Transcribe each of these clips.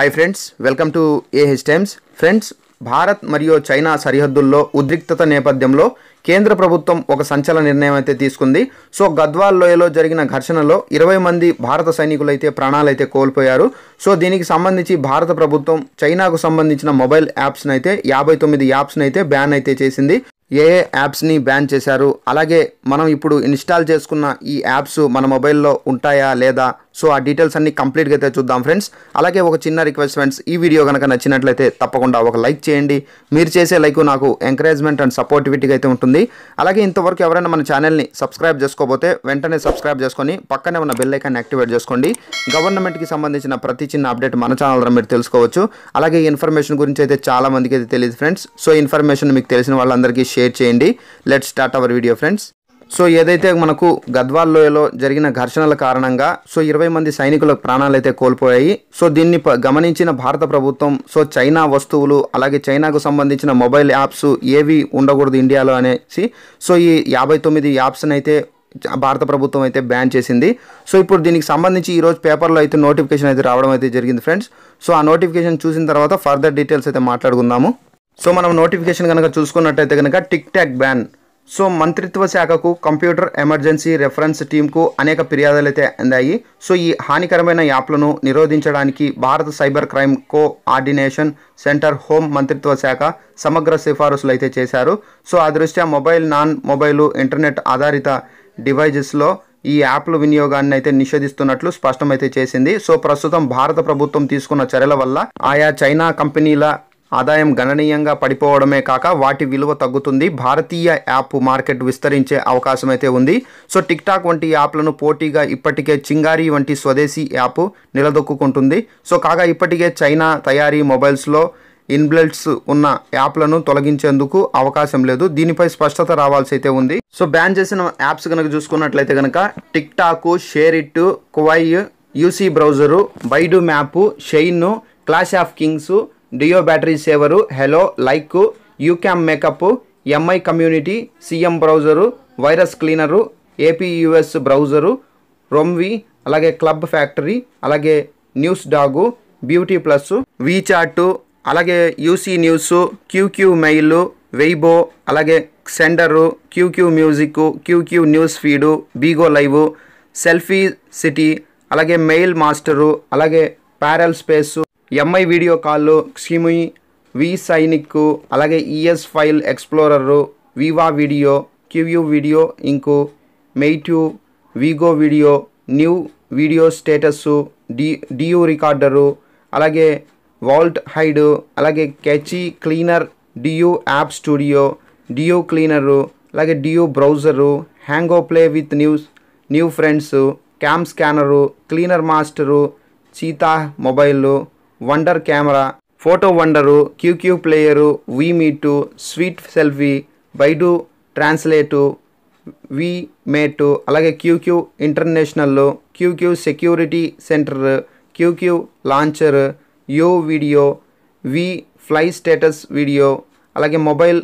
hi friends welcome to A H times friends Bharat మరియు China సరిహద్దుల్లో ఉద్రిక్తత నేపథ్యంలో కేంద్ర ప్రభుత్వం ఒక సంచలన నిర్ణయం అయితే తీసుకుంది సో గద్వాల్ లోయలో జరిగిన ఘర్షణలో ఇరవై మంది భారత సైనికులు అయితే ప్రాణాలైతే కోల్పోయారు సో దీనికి సంబంధించి భారత ప్రభుత్వం చైనాకు సంబంధించిన మొబైల్ యాప్స్ని అయితే యాభై తొమ్మిది యాప్స్ని అయితే బ్యాన్ అయితే చేసింది ఏ ఏ యాప్స్ని బ్యాన్ చేశారు అలాగే మనం ఇప్పుడు ఇన్స్టాల్ చేసుకున్న ఈ యాప్స్ మన మొబైల్లో ఉంటాయా లేదా సో ఆ డీటెయిల్స్ అన్ని కంప్లీట్గా అయితే చూద్దాం ఫ్రెండ్స్ అలాగే ఒక చిన్న రిక్వెస్ట్ ఫ్రెండ్స్ ఈ వీడియో కనుక నచ్చినట్లయితే తప్పకుండా ఒక లైక్ చేయండి మీరు చేసే లైక్ నాకు ఎంకరేజ్మెంట్ అండ్ సపోర్టివిటీగా అయితే ఉంటుంది అలాగే ఇంతవరకు ఎవరైనా మన ఛానల్ని సబ్స్క్రైబ్ చేసుకోకపోతే వెంటనే సబ్స్క్రైబ్ చేసుకొని పక్కనే ఉన్న బెల్ ఐకాన్ని యాక్టివేట్ చేసుకోండి గవర్నమెంట్కి సంబంధించిన ప్రతి చిన్న అప్డేట్ మన ఛానల్ ద్వారా మీరు తెలుసుకోవచ్చు అలాగే ఇన్ఫర్మేషన్ గురించి అయితే చాలా మందికి అయితే తెలియదు ఫ్రెండ్స్ సో ఇన్ఫర్మేషన్ మీకు తెలిసిన వాళ్ళందరికీ షేర్ చేయండి let start our video friends so ఏదైతే మనకు గద్వాల్ లోయలో జరిగిన ఘర్షణల కారణంగా సో ఇరవై మంది సైనికుల అయితే కోల్పోయాయి సో దీన్ని గమనించిన భారత ప్రభుత్వం సో చైనా వస్తువులు అలాగే చైనాకు సంబంధించిన మొబైల్ యాప్స్ ఏవి ఉండకూడదు ఇండియాలో అనేసి సో ఈ యాభై తొమ్మిది యాప్స్ని అయితే భారత ప్రభుత్వం అయితే బ్యాన్ చేసింది సో ఇప్పుడు దీనికి సంబంధించి ఈరోజు పేపర్లో అయితే నోటిఫికేషన్ అయితే రావడం అయితే జరిగింది ఫ్రెండ్స్ సో ఆ నోటిఫికేషన్ చూసిన తర్వాత ఫర్దర్ డీటెయిల్స్ అయితే మాట్లాడుకుందాము సో మనం నోటిఫికేషన్ కనుక చూసుకున్నట్టయితే కనుక టిక్ టాక్ బ్యాన్ సో మంత్రిత్వ శాఖకు కంప్యూటర్ ఎమర్జెన్సీ రెఫరెన్స్ టీంకు అనేక ఫిర్యాదులు అయితే అందాయి సో ఈ హానికరమైన యాప్లను నిరోధించడానికి భారత cyber crime coordination centre home మంత్రిత్వ శాఖ సమగ్ర సిఫారసులు అయితే చేశారు సో ఆ దృష్ట్యా మొబైల్ నాన్ మొబైలు ఇంటర్నెట్ ఆధారిత డివైజెస్లో ఈ యాప్ల వినియోగాన్ని అయితే నిషేధిస్తున్నట్లు స్పష్టమైతే చేసింది సో ప్రస్తుతం భారత ప్రభుత్వం తీసుకున్న చర్యల వల్ల ఆయా చైనా కంపెనీల ఆదాయం గణనీయంగా పడిపోవడమే కాక వాటి విలువ తగ్గుతుంది భారతీయ యాప్ మార్కెట్ విస్తరించే అవకాశం అయితే ఉంది సో టిక్ టాక్ వంటి యాప్లను పోటీగా ఇప్పటికే చింగారి వంటి స్వదేశీ యాప్ నిలదొక్కుంటుంది సో కాగా ఇప్పటికే చైనా తయారీ మొబైల్స్లో ఇన్బిల్ట్స్ ఉన్న యాప్లను తొలగించేందుకు అవకాశం లేదు దీనిపై స్పష్టత రావాల్సి అయితే ఉంది సో బ్యాన్ చేసిన యాప్స్ కనుక చూసుకున్నట్లయితే కనుక TikTok SHAREit Kwai UC browser Baidu map Shein clash of kings DU battery saver Helo Likee YouCam makeup MI community CM browser virus cleaner APUS browser రొమ్వి అలాగే club factory అలాగే NewsDog BeautyPlus WeChat అలాగే UC news QQ mail Weibo అలాగే Xender QQ music QQ news feed Bigo live selfie city అలాగే mail master అలాగే parallel space MI video call Xiaomi వి సైనిక్ అలాగే ES file explorer Viva video QuVideo ఇంకు Meitu Vigo video new video status డి DU recorder అలాగే vault hide అలాగే కెచి cleaner DU app studio DU cleaner అలాగే DU browser Hago play with news new friends cam scanner cleaner master cheetah mobile wonder camera photo wonder Q Q player we meet sweet selfie Baidu translate we mate అలాగే QQ international QQ security centre QQ launcher yo video వి fly status video అలాగే mobile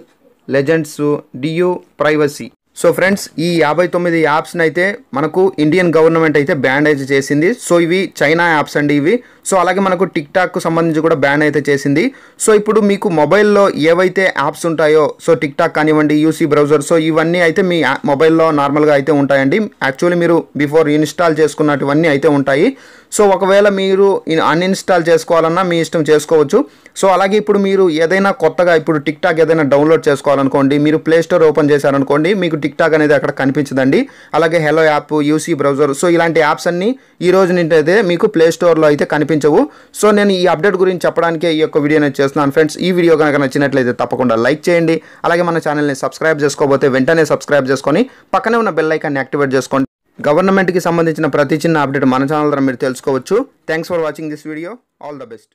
legends DU privacy so friends ఈ యాభై తొమ్మిది యాప్స్ని అయితే మనకు Indian government అయితే band అయితే చేసింది సో ఇవి చైనా యాప్స్ అండి ఇవి సో అలాగే మనకు టిక్ టాక్కు సంబంధించి కూడా బ్యాన్ అయితే చేసింది సో ఇప్పుడు మీకు మొబైల్లో ఏవైతే యాప్స్ ఉంటాయో సో టిక్ టాక్ కానివ్వండి యూసీ బ్రౌజర్ సో ఇవన్నీ అయితే మీ మొబైల్లో నార్మల్గా అయితే ఉంటాయండి యాక్చువల్లీ మీరు బిఫోర్ ఇన్స్టాల్ చేసుకున్నటువన్నీ అయితే ఉంటాయి సో ఒకవేళ మీరు అన్ఇన్స్టాల్ చేసుకోవాలన్నా మీ ఇష్టం చేసుకోవచ్చు సో అలాగే ఇప్పుడు మీరు ఏదైనా కొత్తగా ఇప్పుడు టిక్ టాక్ ఏదైనా డౌన్లోడ్ చేసుకోవాలనుకోండి మీరు ప్లే స్టోర్ ఓపెన్ చేశారనుకోండి మీకు టిక్ టాక్ అనేది అక్కడ కనిపించదండి అలాగే Helo app UC browser so ఇలాంటి యాప్స్ అన్నీ ఈ రోజు నుండి అయితే మీకు ప్లే స్టోర్లో అయితే కనిపించవు సో నేను ఈ అప్డేట్ గురించి చెప్పడానికే ఈ యొక్క వీడియో నేను చేస్తున్నాను ఫ్రెండ్స్ ఈ వీడియో కనుక నచ్చినట్లయితే తప్పకుండా లైక్ చేయండి అలాగే మన ఛానల్ని సబ్స్క్రైబ్ చేసుకోబోతే వెంటనే సబ్స్క్రైబ్ చేసుకొని పక్కనే ఉన్న బెల్ ఐకాన్ని యాక్టివేట్ చేసుకోండి గవర్నమెంట్కి సంబంధించిన ప్రతి చిన్న అప్డేట్ మన ఛానల్ ద్వారా మీరు తెలుసుకోవచ్చు thanks for watching this video all the best